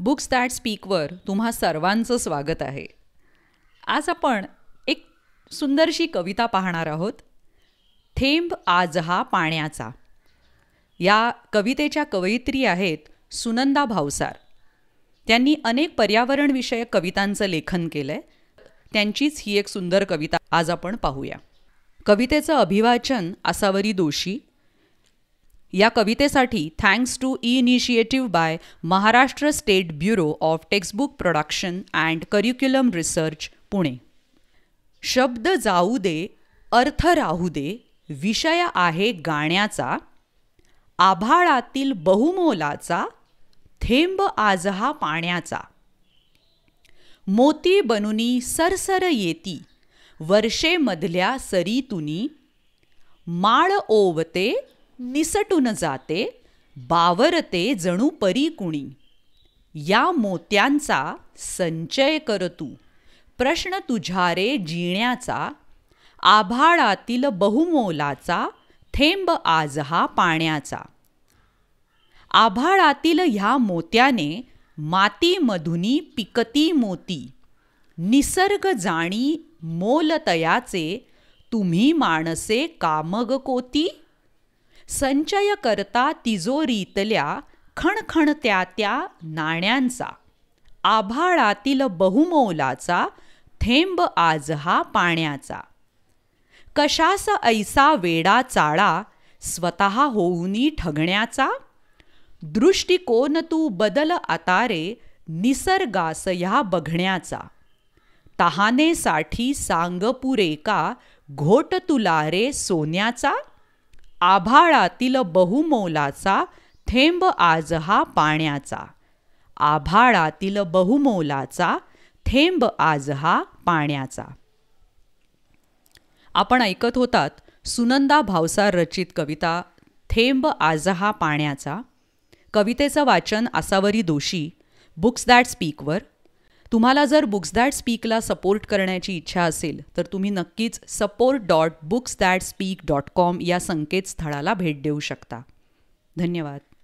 books that स्पीकवर तुम्हा सर्वांचं स्वागत आहे आज आपण एक सुंदरशी कविता पाहणार आहोत थेंब आज हा पाण्याचा या कवितेच्या कवयित्री आहेत सुनंदा भावसार त्यांनी अनेक पर्यावरणविषयक कवितांचं लेखन केलं आहे त्यांचीच ही एक सुंदर कविता आज आपण पाहूया कवितेचं अभिवाचन असावरी दोषी या कवितेसाठी thanks to e initiative by Maharashtra state bureau of textbook production and curriculum research Pune शब्द जाऊ दे अर्थ राहू दे विषय आहे गाण्याचा आभाळातील बहुमोलाचा थेंब आजहा पाण्याचा मोती बनुनी सरसर येती वर्षेमधल्या सरीतुनी माळ ओवते निसटून जाते बावरते जणू परी कुणी या मोत्यांचा संचय कर तू प्रश्न तुझारे जिण्याचा आभाळातील बहुमोलाचा थेंब आज हा पाण्याचा आभाळातील ह्या मोत्याने मातीमधुनी पिकती मोती निसर्ग जाणी मोलतयाचे तुम्ही माणसे कामग कोती संचय करता तिजोरीतल्या खणखणत्या त्या नाण्यांचा आभाळातील बहुमौलाचा थेंब आज हा पाण्याचा कशास ऐसा वेडा चाळा स्वतः होऊनी ठगण्याचा दृष्टिकोन तू बदल अतारे निसर्गास ह्या बघण्याचा तहानेसाठी सांग पुरे का घोट तुला रे सोन्याचा आभाळातील बहुमौलाचा थेंब आज हा पाण्याचा आभाळातील बहुमौलाचा थेंब आज हा पाण्याचा आपण ऐकत होतात सुनंदा भावसार रचित कविता थेंब आज हा पाण्याचा कवितेचं वाचन आसावरी दोषी बुक्स दॅट स्पीकवर तुम्हाला जर बुक्स दॅट स्पीकला सपोर्ट करण्याची इच्छा असेल तर तुम्ही नक्कीच support dot books that speak dot com या संकेतस्थळाला भेट देऊ शकता धन्यवाद